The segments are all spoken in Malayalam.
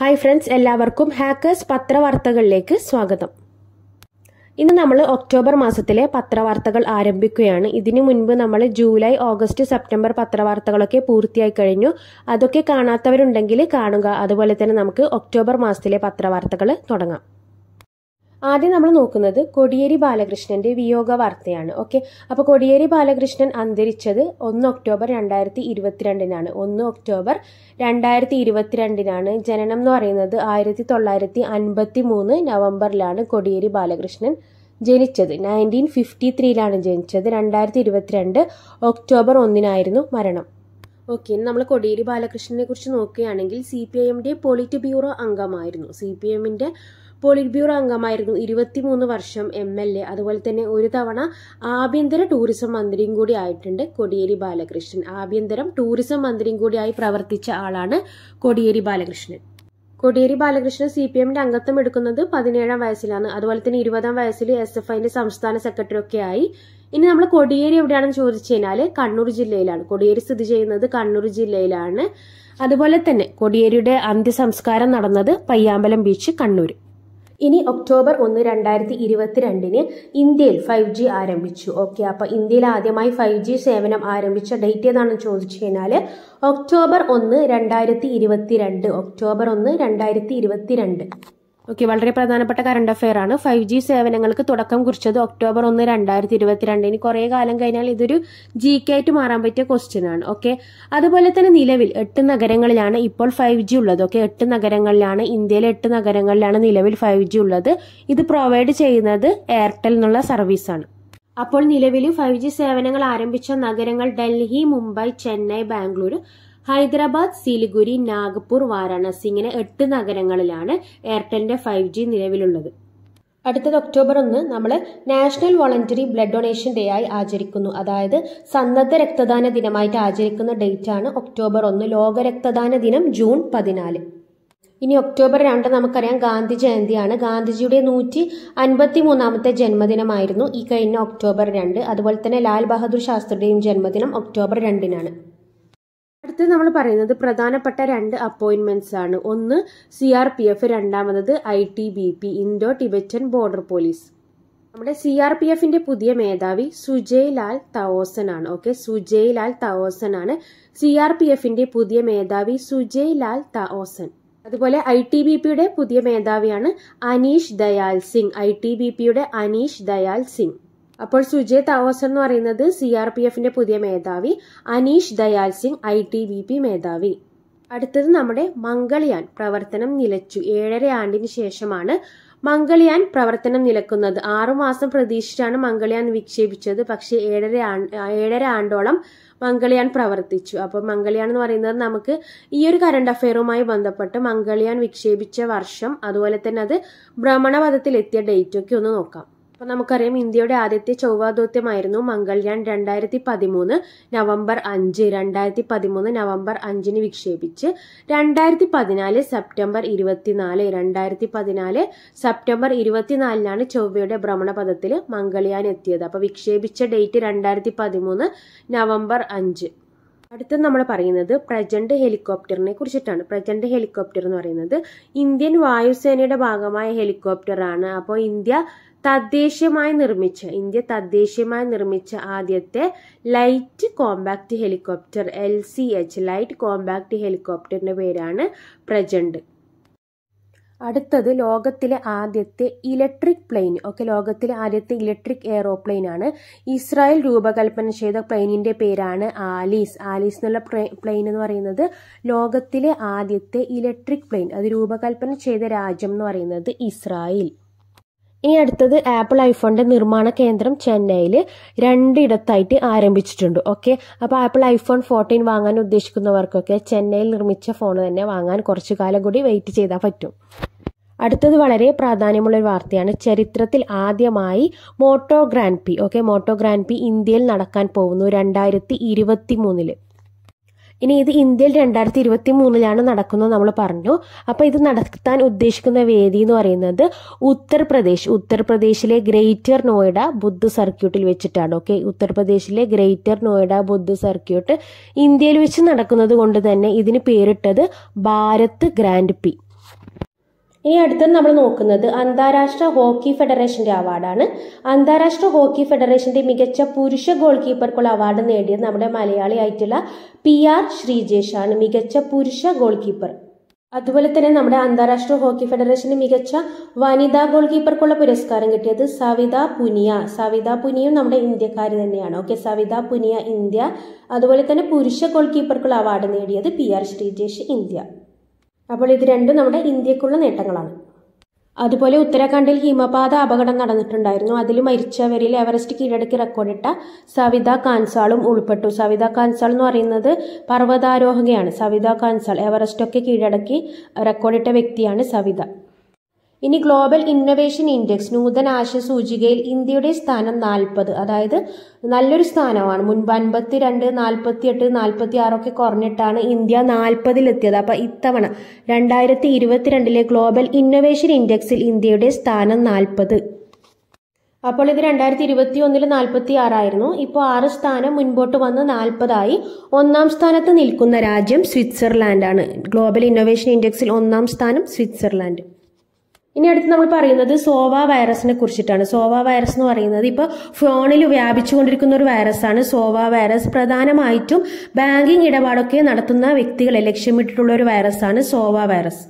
ഹായ് ഫ്രണ്ട്സ് എല്ലാവർക്കും ഹാക്കേഴ്സ് പത്രവാർത്തകളിലേക്ക് സ്വാഗതം ഇന്ന് നമ്മൾ ഒക്ടോബർ മാസത്തിലെ പത്രവാർത്തകൾ ആരംഭിക്കുകയാണ് ഇതിനു മുൻപ് നമ്മൾ ജൂലൈ ഓഗസ്റ്റ് സെപ്റ്റംബർ പത്രവാർത്തകളൊക്കെ പൂർത്തിയായി കഴിഞ്ഞു അതൊക്കെ കാണാത്തവരുണ്ടെങ്കിൽ കാണുക അതുപോലെ തന്നെ നമുക്ക് ഒക്ടോബർ മാസത്തിലെ പത്രവാർത്തകൾ തുടങ്ങാം ആദ്യം നമ്മൾ നോക്കുന്നത് കൊടിയേരി ബാലകൃഷ്ണന്റെ വിയോഗ വാർത്തയാണ് ഓക്കെ അപ്പൊ കൊടിയേരി ബാലകൃഷ്ണൻ അന്തരിച്ചത് ഒന്ന് ഒക്ടോബർ രണ്ടായിരത്തി ഇരുപത്തിരണ്ടിനാണ് ഒന്ന് ഒക്ടോബർ രണ്ടായിരത്തി ഇരുപത്തിരണ്ടിനാണ് ജനനം എന്ന് പറയുന്നത് ആയിരത്തി തൊള്ളായിരത്തി അൻപത്തി മൂന്ന് നവംബറിലാണ് കൊടിയേരി ബാലകൃഷ്ണൻ ജനിച്ചത് നയൻറ്റീൻ ഫിഫ്റ്റി ത്രീയിലാണ് ജനിച്ചത് രണ്ടായിരത്തി ഇരുപത്തിരണ്ട് ഒക്ടോബർ ഒന്നിനായിരുന്നു മരണം ഓക്കെ നമ്മൾ കൊടിയേരി ബാലകൃഷ്ണനെ കുറിച്ച് നോക്കുകയാണെങ്കിൽ സി പി ഐ എമ്മിൻ്റെ പോളിറ്റ് ബ്യൂറോ അംഗമായിരുന്നു സി പി എമ്മിൻ്റെ പോളിറ്റ് ബ്യൂറോ അംഗമായിരുന്നു ഇരുപത്തിമൂന്ന് വർഷം എം എൽ എ അതുപോലെ തന്നെ ഒരു തവണ ആഭ്യന്തര ടൂറിസം മന്ത്രിയും കൂടി ആയിട്ടുണ്ട് കൊടിയേരി ബാലകൃഷ്ണൻ ആഭ്യന്തരം ടൂറിസം മന്ത്രിയും കൂടിയായി പ്രവർത്തിച്ച ആളാണ് കൊടിയേരി ബാലകൃഷ്ണൻ കൊടിയേരി ബാലകൃഷ്ണൻ സി പി എമ്മിന്റെ അംഗത്വം എടുക്കുന്നത് പതിനേഴാം വയസ്സിലാണ് അതുപോലെ തന്നെ ഇരുപതാം വയസ്സിൽ എസ് എഫ് ഐന്റെ സംസ്ഥാന സെക്രട്ടറി ഒക്കെ ആയി ഇനി നമ്മൾ കൊടിയേരി എവിടെയാണെന്ന് ചോദിച്ചു കഴിഞ്ഞാൽ കണ്ണൂർ ജില്ലയിലാണ് കൊടിയേരി സ്ഥിതി ചെയ്യുന്നത് കണ്ണൂർ ജില്ലയിലാണ് അതുപോലെ തന്നെ കൊടിയേരിയുടെ അന്ത്യസംസ്കാരം നടന്നത് പയ്യാമ്പലം ബീച്ച് കണ്ണൂർ ഇനി ഒക്ടോബർ ഒന്ന് രണ്ടായിരത്തി ഇരുപത്തിരണ്ടിന് ഇന്ത്യയിൽ ഫൈവ് ജി ആരംഭിച്ചു ഓക്കെ അപ്പോൾ ഇന്ത്യയിൽ ആദ്യമായി ഫൈവ് ജി സേവനം ആരംഭിച്ച ഡേറ്റ് ഏതാണെന്ന് ചോദിച്ചു കഴിഞ്ഞാൽ ഒക്ടോബർ ഒന്ന് രണ്ടായിരത്തി ഇരുപത്തിരണ്ട് ഒക്ടോബർ ഒന്ന് രണ്ടായിരത്തി ഇരുപത്തിരണ്ട് ഓക്കെ വളരെ പ്രധാനപ്പെട്ട കറണ്ട് അഫെയർ ആണ് ഫൈവ് ജി സേവനങ്ങൾക്ക് തുടക്കം കുറിച്ചത് ഒക്ടോബർ ഒന്ന് രണ്ടായിരത്തി ഇരുപത്തിരണ്ട് ഇനി കുറേ കാലം കഴിഞ്ഞാൽ ഇതൊരു ജി കെ ആയിട്ട് മാറാൻ പറ്റിയ ക്വസ്റ്റ്യൻ ആണ് ഓക്കെ അതുപോലെ തന്നെ നിലവിൽ എട്ട് നഗരങ്ങളിലാണ് ഇപ്പോൾ ഫൈവ് ജി ഉള്ളത് ഓക്കെ എട്ട് നഗരങ്ങളിലാണ് ഇന്ത്യയിലെ എട്ട് നഗരങ്ങളിലാണ് നിലവിൽ ഫൈവ് ജി ഉള്ളത് ഇത് പ്രൊവൈഡ് ചെയ്യുന്നത് എയർടെൽ എന്നുള്ള സർവീസാണ് അപ്പോൾ നിലവിൽ ഫൈവ് ജി സേവനങ്ങൾ ആരംഭിച്ച നഗരങ്ങൾ ഡൽഹി മുംബൈ ചെന്നൈ ബാംഗ്ലൂർ ഹൈദരാബാദ് സിലിഗുരി നാഗ്പൂർ വാരാണസി ഇങ്ങനെ എട്ട് നഗരങ്ങളിലാണ് എയർടെലിന്റെ ഫൈവ് ജി നിലവിലുള്ളത് അടുത്തത് ഒക്ടോബർ ഒന്ന് നമ്മൾ national voluntary blood donation day ആയി ആചരിക്കുന്നു അതായത് സന്നദ്ധ രക്തദാന ദിനമായിട്ട് ആചരിക്കുന്ന ഡേറ്റ് ആണ് ഒക്ടോബർ ഒന്ന് ലോക രക്തദാന ദിനം ജൂൺ പതിനാല് ഇനി ഒക്ടോബർ രണ്ട് നമുക്കറിയാം ഗാന്ധി ജയന്തിയാണ് ഗാന്ധിജിയുടെ നൂറ്റി അൻപത്തി മൂന്നാമത്തെ ജന്മദിനമായിരുന്നു ഈ കഴിഞ്ഞ ഒക്ടോബർ രണ്ട് അതുപോലെ തന്നെ ലാൽ ബഹദൂർ ശാസ്ത്രിയുടെയും ജന്മദിനം ഒക്ടോബർ രണ്ടിനാണ് അടുത്ത് നമ്മൾ പറയുന്നത് പ്രധാനപ്പെട്ട രണ്ട് അപ്പോയിന്റ്മെന്റ്സ് ആണ് ഒന്ന് സി ആർ പി എഫ് രണ്ടാമത് I T B P Indo Tibetan border police നമ്മുടെ സി ആർ പി എഫിന്റെ പുതിയ മേധാവി സുജയ് ലാൽ തവോസൻ ആണ് ഓക്കെ സുജയ് ലാൽ തവോസൻ ആണ് സി ആർ പി എഫിന്റെ പുതിയ മേധാവി സുജയ് ലാൽ തവോസൻ അതുപോലെ ഐ ടി ബി പിയുടെ പുതിയ മേധാവിയാണ് Anish Dayal Singh I T B പിയുടെ അനീഷ് ദയാൽ സിംഗ് അപ്പോൾ സുജേത് താവോസ് എന്ന് പറയുന്നത് സി ആർ പി എഫിന്റെ പുതിയ മേധാവി Anish Dayal Singh I T B P മേധാവി അടുത്തത് നമ്മുടെ മംഗളയാൻ പ്രവർത്തനം നിലച്ചു ഏഴര ആണ്ടിന് ശേഷമാണ് മംഗളയാൻ പ്രവർത്തനം നിലക്കുന്നത് ആറുമാസം പ്രതീക്ഷിച്ചാണ് മംഗളയാൻ വിക്ഷേപിച്ചത് പക്ഷേ ഏഴര ഏഴര ആണ്ടോളം മംഗളയാൻ പ്രവർത്തിച്ചു അപ്പോൾ മംഗൾയാൻ എന്ന് പറയുന്നത് നമുക്ക് ഈ ഒരു കറണ്ട് അഫയറുമായി ബന്ധപ്പെട്ട് മംഗളയാൻ വിക്ഷേപിച്ച വർഷം അതുപോലെ തന്നെ അത് ഭ്രമണപഥത്തിലെത്തിയ ഡേറ്റൊക്കെ ഒന്ന് നോക്കാം അപ്പോൾ നമുക്കറിയാം ഇന്ത്യയുടെ ആദ്യത്തെ ചൊവ്വാ ദൗത്യമായിരുന്നു മംഗൾയാൻ രണ്ടായിരത്തി പതിമൂന്ന് നവംബർ അഞ്ച് രണ്ടായിരത്തി പതിമൂന്ന് നവംബർ അഞ്ചിന് വിക്ഷേപിച്ച് രണ്ടായിരത്തി പതിനാല് സെപ്റ്റംബർ ഇരുപത്തിനാല് രണ്ടായിരത്തി പതിനാല് സെപ്റ്റംബർ ഇരുപത്തിനാലിനാണ് ചൊവ്വയുടെ ഭ്രമണപഥത്തിൽ മംഗൾയാൻ എത്തിയത് അപ്പോൾ വിക്ഷേപിച്ച ഡേറ്റ് രണ്ടായിരത്തി പതിമൂന്ന് നവംബർ അഞ്ച് അടുത്ത നമ്മൾ പറയുന്നത് പ്രജന്റ് ഹെലികോപ്റ്ററിനെ കുറിച്ചിട്ടാണ് പ്രജന്റ് ഹെലികോപ്റ്റർ എന്ന് പറയുന്നത് ഇന്ത്യൻ വായുസേനയുടെ ഭാഗമായ ഹെലികോപ്റ്ററാണ് അപ്പോൾ ഇന്ത്യ തദ്ദേശീയമായി നിർമ്മിച്ച ഇന്ത്യ തദ്ദേശീയമായി നിർമ്മിച്ച ആദ്യത്തെ light compact helicopter L C H light compact ഹെലികോപ്റ്ററിന്റെ പേരാണ് പ്രജന്റ് അടുത്തത് ലോകത്തിലെ ആദ്യത്തെ ഇലക്ട്രിക് പ്ലെയിൻ ഓക്കെ ലോകത്തിലെ ആദ്യത്തെ ഇലക്ട്രിക് എയറോപ്ലെയിൻ ആണ് ഇസ്രായേൽ രൂപകൽപ്പന ചെയ്ത പ്ലെയിനിന്റെ പേരാണ് ആലീസ് ആലീസ് എന്നുള്ള പ്ലെയിൻ എന്ന് പറയുന്നത് ലോകത്തിലെ ആദ്യത്തെ ഇലക്ട്രിക് പ്ലെയിൻ അത് രൂപകൽപ്പന ചെയ്ത രാജ്യം എന്ന് പറയുന്നത് ഇസ്രായേൽ ഇനി അടുത്തത് ആപ്പിൾ ഐഫോണിൻ്റെ നിർമ്മാണ കേന്ദ്രം ചെന്നൈയിൽ രണ്ടിടത്തായിട്ട് ആരംഭിച്ചിട്ടുണ്ട് ഓക്കെ അപ്പോൾ ആപ്പിൾ ഐഫോൺ ഫോർട്ടീൻ വാങ്ങാൻ ഉദ്ദേശിക്കുന്നവർക്കൊക്കെ ചെന്നൈയിൽ നിർമ്മിച്ച ഫോൺ തന്നെ വാങ്ങാൻ കുറച്ചു കാലം കൂടി വെയിറ്റ് ചെയ്താൽ പറ്റും അടുത്തത് വളരെ പ്രാധാന്യമുള്ള ഒരു വാർത്തയാണ് ചരിത്രത്തിൽ ആദ്യമായി moto grand P okay moto grand P ഇന്ത്യയിൽ നടക്കാൻ പോകുന്നു രണ്ടായിരത്തി ഇരുപത്തി മൂന്നില് ഇനി ഇത് ഇന്ത്യയിൽ രണ്ടായിരത്തി ഇരുപത്തി മൂന്നിലാണ് നടക്കുന്നത് നമ്മൾ പറഞ്ഞു അപ്പോൾ ഇത് നടത്താൻ ഉദ്ദേശിക്കുന്ന വേദി എന്ന് പറയുന്നത് ഉത്തർപ്രദേശ് ഉത്തർപ്രദേശിലെ ഗ്രേറ്റർ നോയിഡ ബുദ്ധ സർക്യൂട്ടിൽ വെച്ചിട്ടാണ് ഓക്കെ ഉത്തർപ്രദേശിലെ ഗ്രേറ്റർ നോയിഡ ബുദ്ധ സർക്യൂട്ട് ഇന്ത്യയിൽ വെച്ച് നടക്കുന്നത് കൊണ്ട് തന്നെ ഇതിന് പേരിട്ടത് ഭാരത് ഗ്രാൻഡ് പി ഇനി അടുത്തത് നമ്മൾ നോക്കുന്നത് അന്താരാഷ്ട്ര ഹോക്കി ഫെഡറേഷന്റെ അവാർഡാണ് അന്താരാഷ്ട്ര ഹോക്കി ഫെഡറേഷന്റെ മികച്ച പുരുഷ ഗോൾ കീപ്പർക്കുള്ള അവാർഡ് നേടിയത് നമ്മുടെ മലയാളി ആയിട്ടുള്ള പി ആർ ശ്രീജേഷ് ആണ് മികച്ച പുരുഷ ഗോൾ കീപ്പർ അതുപോലെ തന്നെ നമ്മുടെ അന്താരാഷ്ട്ര ഹോക്കി ഫെഡറേഷന് മികച്ച വനിതാ ഗോൾ കീപ്പർക്കുള്ള പുരസ്കാരം കിട്ടിയത് സവിത പുനിയ സവിത പുനിയും നമ്മുടെ ഇന്ത്യക്കാർ തന്നെയാണ് ഓക്കെ സവിത പുനിയ ഇന്ത്യ അതുപോലെ തന്നെ പുരുഷ ഗോൾ കീപ്പർക്കുള്ള അവാർഡ് നേടിയത് പി ആർ ശ്രീജേഷ് ഇന്ത്യ അപ്പോൾ ഇത് രണ്ടും നമ്മുടെ ഇന്ത്യക്കുള്ള നേട്ടങ്ങളാണ് അതുപോലെ ഉത്തരാഖണ്ഡിൽ ഹിമപാത അപകടം നടന്നിട്ടുണ്ടായിരുന്നു അതിൽ മരിച്ചവരിൽ എവറസ്റ്റ് കീഴടക്കി റെക്കോർഡിട്ട സവിത കാൻസാളും ഉൾപ്പെട്ടു സവിത കാൻസാൾ എന്ന് പറയുന്നത് പർവ്വതാരോഹകയാണ് സവിത കാൻസാൾ എവറസ്റ്റൊക്കെ കീഴടക്കി റെക്കോർഡിട്ട വ്യക്തിയാണ് സവിത ഇനി ഗ്ലോബൽ ഇന്നൊവേഷൻ ഇൻഡെക്സ് നൂതന ആശയ സൂചികയിൽ ഇന്ത്യയുടെ സ്ഥാനം നാൽപ്പത് അതായത് നല്ലൊരു സ്ഥാനമാണ് മുൻപ് അൻപത്തി രണ്ട് നാൽപ്പത്തി എട്ട് നാൽപ്പത്തി ആറൊക്കെ കുറഞ്ഞിട്ടാണ് ഇന്ത്യ നാൽപ്പതിലെത്തിയത് അപ്പോൾ ഇത്തവണ രണ്ടായിരത്തി ഇരുപത്തിരണ്ടിലെ ഗ്ലോബൽ ഇന്നൊവേഷൻ ഇൻഡെക്സിൽ ഇന്ത്യയുടെ സ്ഥാനം നാൽപ്പത് അപ്പോൾ ഇത് രണ്ടായിരത്തി ഇരുപത്തി ഒന്നിൽ നാൽപ്പത്തി ആറായിരുന്നു ഇപ്പോൾ ആറ് സ്ഥാനം മുൻപോട്ട് വന്ന് നാൽപ്പതായി ഒന്നാം സ്ഥാനത്ത് നിൽക്കുന്ന രാജ്യം സ്വിറ്റ്സർലാൻഡാണ് ഗ്ലോബൽ ഇന്നൊവേഷൻ ഇൻഡെക്സിൽ ഒന്നാം സ്ഥാനം സ്വിറ്റ്സർലാൻഡ് ഇനി അടുത്ത് നമ്മൾ പറയുന്നത് സോവ വൈറസിനെ കുറിച്ചിട്ടാണ് സോവ വൈറസ് എന്ന് പറയുന്നത് ഇപ്പോൾ ഫോണിൽ വ്യാപിച്ചുകൊണ്ടിരിക്കുന്ന ഒരു വൈറസാണ് സോവ വൈറസ് പ്രധാനമായിട്ടും ബാങ്കിങ് ഇടപാടൊക്കെ നടത്തുന്ന വ്യക്തികളെ ലക്ഷ്യമിട്ടിട്ടുള്ള ഒരു വൈറസാണ് സോവ വൈറസ്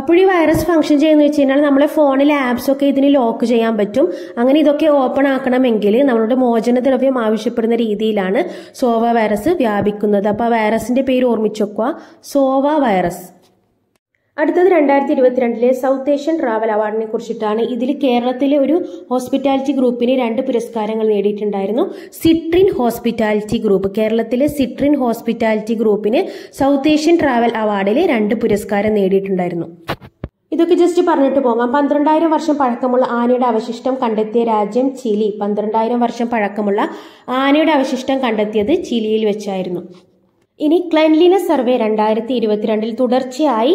അപ്പോൾ ഈ വൈറസ് ഫംഗ്ഷൻ ചെയ്യുന്ന വെച്ച് കഴിഞ്ഞാൽ നമ്മളെ ഫോണിലെ ആപ്സ് ഒക്കെ ഇതിന് ലോക്ക് ചെയ്യാൻ പറ്റും അങ്ങനെ ഇതൊക്കെ ഓപ്പൺ ആക്കണമെങ്കിൽ നമ്മളുടെ മോചനദ്രവ്യം ആവശ്യപ്പെടുന്ന രീതിയിലാണ് സോവ വൈറസ് വ്യാപിക്കുന്നത് അപ്പോൾ ആ വൈറസിന്റെ പേര് ഓർമ്മിച്ചു വെക്കുക സോവ വൈറസ് അടുത്തത് രണ്ടായിരത്തി ഇരുപത്തിരണ്ടിലെ സൗത്ത് ഏഷ്യൻ ട്രാവൽ അവാർഡിനെ കുറിച്ചിട്ടാണ് ഇതിൽ കേരളത്തിലെ ഒരു ഹോസ്പിറ്റാലിറ്റി ഗ്രൂപ്പിന് രണ്ട് പുരസ്കാരങ്ങൾ നേടിയിട്ടുണ്ടായിരുന്നു സിട്രിൻ ഹോസ്പിറ്റാലിറ്റി ഗ്രൂപ്പ് കേരളത്തിലെ സിട്രിൻ ഹോസ്പിറ്റാലിറ്റി ഗ്രൂപ്പിന് സൗത്ത് ഏഷ്യൻ ട്രാവൽ അവാർഡിലെ രണ്ട് പുരസ്കാരം നേടിയിട്ടുണ്ടായിരുന്നു ഇതൊക്കെ ജസ്റ്റ് പറഞ്ഞിട്ട് പോകാം പന്ത്രണ്ടായിരം വർഷം പഴക്കമുള്ള ആനയുടെ അവശിഷ്ടം കണ്ടെത്തിയ രാജ്യം ചിലി പന്ത്രണ്ടായിരം വർഷം പഴക്കമുള്ള ആനയുടെ അവശിഷ്ടം കണ്ടെത്തിയത് ചിലിയിൽ വെച്ചായിരുന്നു ഇനി ക്ലൻലിനെസ് സർവേ രണ്ടായിരത്തി ഇരുപത്തിരണ്ടിൽ തുടർച്ചയായി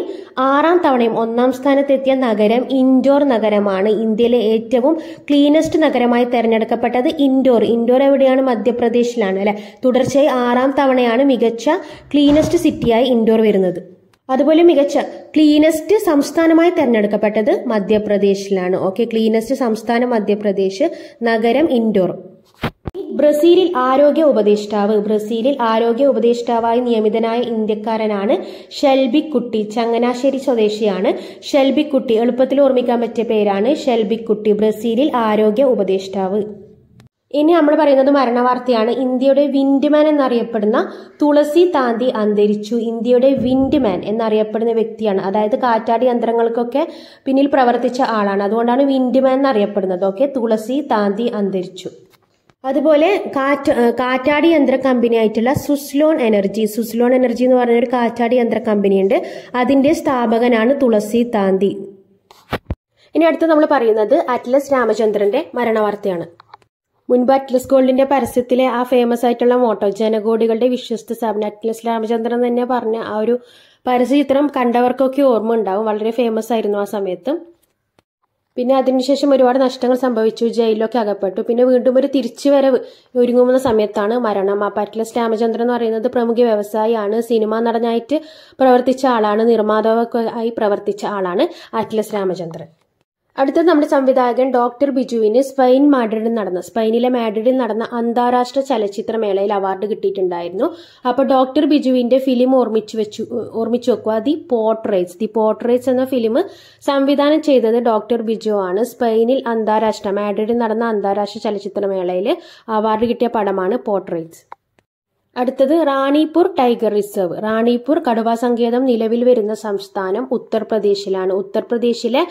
ആറാം തവണയും ഒന്നാം സ്ഥാനത്തെത്തിയ നഗരം ഇൻഡോർ നഗരമാണ് ഇന്ത്യയിലെ ഏറ്റവും ക്ലീനസ്റ്റ് നഗരമായി തെരഞ്ഞെടുക്കപ്പെട്ടത് ഇൻഡോർ ഇൻഡോർ എവിടെയാണ് മധ്യപ്രദേശിലാണ് അല്ലെ തുടർച്ചയായി ആറാം തവണയാണ് മികച്ച ക്ലീനസ്റ്റ് സിറ്റിയായി ഇൻഡോർ വരുന്നത് അതുപോലെ മികച്ച ക്ലീനസ്റ്റ് സംസ്ഥാനമായി തെരഞ്ഞെടുക്കപ്പെട്ടത് മധ്യപ്രദേശിലാണ് ഓക്കെ ക്ലീനസ്റ്റ് സംസ്ഥാനം മധ്യപ്രദേശ് നഗരം ഇൻഡോർ ബ്രസീലിൽ ആരോഗ്യ ഉപദേഷ്ടാവ് ബ്രസീലിൽ ആരോഗ്യ ഉപദേഷ്ടാവായി നിയമിതനായ ഇന്ത്യക്കാരനാണ് ഷെൽബിക്കുട്ടി ചങ്ങനാശ്ശേരി സ്വദേശിയാണ് ഷെൽബിക്കുട്ടി എളുപ്പത്തിൽ ഓർമ്മിക്കാൻ പറ്റിയ പേരാണ് ഷെൽബിക്കുട്ടി ബ്രസീലിൽ ആരോഗ്യ ഉപദേഷ്ടാവ് ഇനി നമ്മൾ പറയുന്നത് മരണവാർത്തയാണ് ഇന്ത്യയുടെ വിൻഡ്മാൻ എന്നറിയപ്പെടുന്ന തുളസി താന്തി അന്തരിച്ചു ഇന്ത്യയുടെ വിൻഡ്മാൻ എന്നറിയപ്പെടുന്ന വ്യക്തിയാണ് അതായത് കാറ്റാടി യന്ത്രങ്ങൾക്കൊക്കെ പിന്നിൽ പ്രവർത്തിച്ച ആളാണ് അതുകൊണ്ടാണ് വിൻഡ്മാൻ എന്നറിയപ്പെടുന്നത് ഓക്കെ തുളസി താന്തി അന്തരിച്ചു അതുപോലെ കാറ്റ് കാറ്റാടി യന്ത്ര കമ്പനി ആയിട്ടുള്ള സുസ്ലോൺ എനർജി സുസ്ലോൺ എനർജി എന്ന് പറഞ്ഞ ഒരു കാറ്റാടി യന്ത്ര കമ്പനിയുണ്ട് അതിന്റെ സ്ഥാപകനാണ് തുളസി താന്തി ഇനി അടുത്ത് നമ്മൾ പറയുന്നത് അറ്റ്ലസ് രാമചന്ദ്രന്റെ മരണവാർത്തയാണ് മുൻപ് അറ്റ്ലസ് ഗോൾഡിന്റെ പരസ്യത്തിലെ ആ ഫേമസ് ആയിട്ടുള്ള മോട്ടോ ജനകോടികളുടെ വിശ്വസ്ത സ്ഥാപനം അറ്റ്ലസ് രാമചന്ദ്രൻ തന്നെ പറഞ്ഞ ആ ഒരു പരസ്യചിത്രം കണ്ടവർക്കൊക്കെ ഓർമ്മ ഉണ്ടാവും വളരെ ഫേമസ് ആയിരുന്നു ആ സമയത്ത് പിന്നെ അതിനുശേഷം ഒരുപാട് നഷ്ടങ്ങൾ സംഭവിച്ചു ജയിലിലൊക്കെ അകപ്പെട്ടു പിന്നെ വീണ്ടും ഒരു തിരിച്ചുവരവ് ഒരുങ്ങുന്ന സമയത്താണ് മരണം അപ്പാറ്റിലസ് രാമചന്ദ്രൻ എന്ന് പറയുന്നത് പ്രമുഖ വ്യവസായിയാണ് സിനിമ നടനായിട്ട് പ്രവർത്തിച്ച ആളാണ് നിർമ്മാതാവൊക്കെ ആയി പ്രവർത്തിച്ച ആളാണ് അറ്റ്ലസ് രാമചന്ദ്രൻ അടുത്തത് നമ്മുടെ സംവിധായകൻ ഡോക്ടർ ബിജുവിന് സ്പെയിൻ മാഡ്രിഡിൽ നടന്ന സ്പെയിനിലെ മാഡ്രിഡിൽ നടന്ന അന്താരാഷ്ട്ര ചലച്ചിത്രമേളയിൽ അവാർഡ് കിട്ടിയിട്ടുണ്ടായിരുന്നു അപ്പോൾ ഡോക്ടർ ബിജുവിന്റെ ഫിലിം ഓർമ്മിച്ചു വെച്ചു ഓർമ്മിച്ചു വെക്കുക ദി പോർട്രേറ്റ്സ് ദി പോർട്രേറ്റ്സ് എന്ന ഫിലിം സംവിധാനം ചെയ്തത് ഡോക്ടർ ബിജു ആണ് സ്പെയിനിൽ അന്താരാഷ്ട്ര മാഡ്രിഡിൽ നടന്ന അന്താരാഷ്ട്ര ചലച്ചിത്രമേളയിൽ അവാർഡ് കിട്ടിയ പടമാണ് പോർട്രേറ്റ്സ് അടുത്തത് റാണിപൂർ ടൈഗർ റിസർവ് റാണിപൂർ കടുവ സങ്കേതം നിലവിൽ വരുന്ന സംസ്ഥാനം ഉത്തർപ്രദേശിലാണ് ഉത്തർപ്രദേശിലെ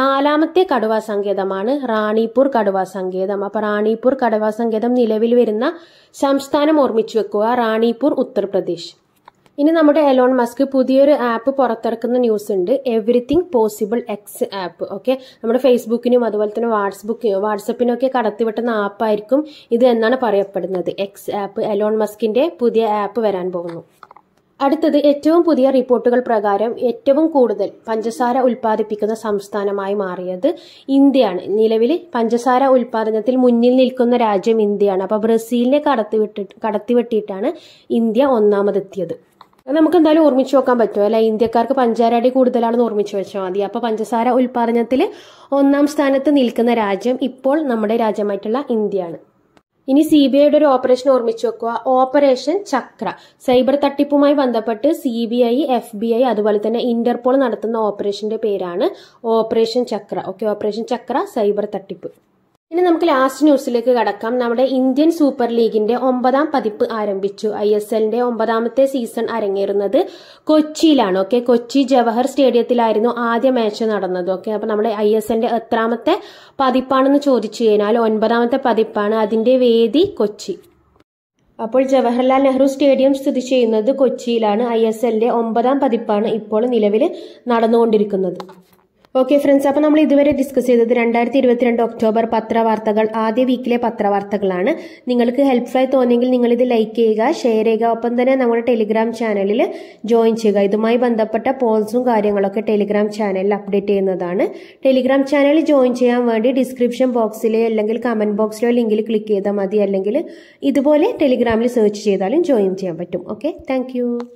നാലാമത്തെ കടുവ സങ്കേതമാണ് റാണിപൂർ കടുവ സങ്കേതം അപ്പൊ റാണിപൂർ കടുവ സങ്കേതം നിലവിൽ വരുന്ന സംസ്ഥാനം ഓർമ്മിച്ചു വെക്കുക റാണിപൂർ ഉത്തർപ്രദേശ് ഇനി നമ്മുടെ എലോൺ മസ്ക് പുതിയൊരു ആപ്പ് പുറത്തിറക്കുന്ന ന്യൂസ് ഉണ്ട് everything possible X app okay നമ്മുടെ ഫേസ്ബുക്കിനും അതുപോലെ തന്നെ വാട്സ്ബുക്കിനും വാട്സപ്പിനൊക്കെ കടത്തിവിട്ടുന്ന ആപ്പായിരിക്കും ഇത് എന്നാണ് പറയപ്പെടുന്നത് എക്സ് ആപ്പ് എലോൺ മസ്കിന്റെ പുതിയ ആപ്പ് വരാൻ പോകുന്നു അടുത്തത് ഏറ്റവും പുതിയ റിപ്പോർട്ടുകൾ പ്രകാരം ഏറ്റവും കൂടുതൽ പഞ്ചസാര ഉൽപ്പാദിപ്പിക്കുന്ന സംസ്ഥാനമായി മാറിയത് ഇന്ത്യയാണ് നിലവിൽ പഞ്ചസാര ഉൽപ്പാദനത്തിൽ മുന്നിൽ നിൽക്കുന്ന രാജ്യം ഇന്ത്യയാണ് അപ്പോൾ ബ്രസീലിനെ കടത്തിവിട്ടി കടത്തിവെട്ടിയിട്ടാണ് ഇന്ത്യ ഒന്നാമതെത്തിയത് നമുക്ക് എന്തായാലും ഓർമ്മിച്ച് നോക്കാൻ പറ്റുമോ അല്ല ഇന്ത്യക്കാർക്ക് പഞ്ചാരടി കൂടുതലാണെന്ന് ഓർമ്മിച്ച് വെച്ചാൽ മതി അപ്പോൾ പഞ്ചസാര ഉൽപാദനത്തിൽ ഒന്നാം സ്ഥാനത്ത് നിൽക്കുന്ന രാജ്യം ഇപ്പോൾ നമ്മുടെ രാജ്യമായിട്ടുള്ള ഇന്ത്യയാണ് ഇനി സി ബി ഐയുടെ ഒരു ഓപ്പറേഷൻ ഓർമ്മിച്ച് വെക്കുക ഓപ്പറേഷൻ ചക്ര സൈബർ തട്ടിപ്പുമായി ബന്ധപ്പെട്ട് C B I F B I അതുപോലെ തന്നെ ഇന്റർപോൾ നടത്തുന്ന ഓപ്പറേഷന്റെ പേരാണ് operation Chakra okay operation Chakra cyber തട്ടിപ്പ് ഇനി നമുക്ക് ലാസ്റ്റ് ന്യൂസിലേക്ക് കടക്കാം നമ്മുടെ ഇന്ത്യൻ സൂപ്പർ ലീഗിന്റെ ഒമ്പതാം പതിപ്പ് ആരംഭിച്ചു ഐ എസ് എല്ലിന്റെ ഒമ്പതാമത്തെ സീസൺ അരങ്ങേറുന്നത് കൊച്ചിയിലാണ് ഓക്കെ കൊച്ചി ജവഹർ സ്റ്റേഡിയത്തിലായിരുന്നു ആദ്യ മാച്ച് നടന്നത് ഓക്കെ അപ്പൊ നമ്മുടെ ഐ എസ് എല്ലിന്റെ എത്രാമത്തെ പതിപ്പാണെന്ന് ചോദിച്ചു കഴിഞ്ഞാൽ ഒൻപതാമത്തെ പതിപ്പാണ് അതിന്റെ വേദി കൊച്ചി അപ്പോൾ ജവഹർലാൽ നെഹ്റു സ്റ്റേഡിയം സ്ഥിതി ചെയ്യുന്നത് കൊച്ചിയിലാണ് ഐ എസ് എല്ലിന്റെ ഒമ്പതാം പതിപ്പാണ് ഇപ്പോൾ നിലവിൽ നടന്നുകൊണ്ടിരിക്കുന്നത് ഓക്കെ ഫ്രണ്ട്സ് അപ്പോൾ നമ്മൾ ഇതുവരെ ഡിസ്കസ് ചെയ്തത് രണ്ടായിരത്തി ഇരുപത്തിരണ്ട് ഒക്ടോബർ പത്രവാർത്തകൾ ആദ്യ വീക്കിലെ പത്രവാർത്തകളാണ് നിങ്ങൾക്ക് ഹെൽപ്ഫുള്ളായി തോന്നിയെങ്കിൽ നിങ്ങൾ ഇത് ലൈക്ക് ചെയ്യുക ഷെയർ ചെയ്യുക ഒപ്പം തന്നെ നമ്മുടെ ടെലിഗ്രാം ചാനലിൽ ജോയിൻ ചെയ്യുക ഇതുമായി ബന്ധപ്പെട്ട പോൾസും കാര്യങ്ങളൊക്കെ ടെലിഗ്രാം ചാനലിൽ അപ്ഡേറ്റ് ചെയ്യുന്നതാണ് ടെലിഗ്രാം ചാനലിൽ ജോയിൻ ചെയ്യാൻ വേണ്ടി ഡിസ്ക്രിപ്ഷൻ ബോക്സിലെ അല്ലെങ്കിൽ കമൻറ്റ് ബോക്സിലോ ലിങ്കിൽ ക്ലിക്ക് ചെയ്താൽ മതി അല്ലെങ്കിൽ ഇതുപോലെ ടെലിഗ്രാമിൽ സെർച്ച് ചെയ്താലും ജോയിൻ ചെയ്യാൻ പറ്റും ഓക്കെ താങ്ക്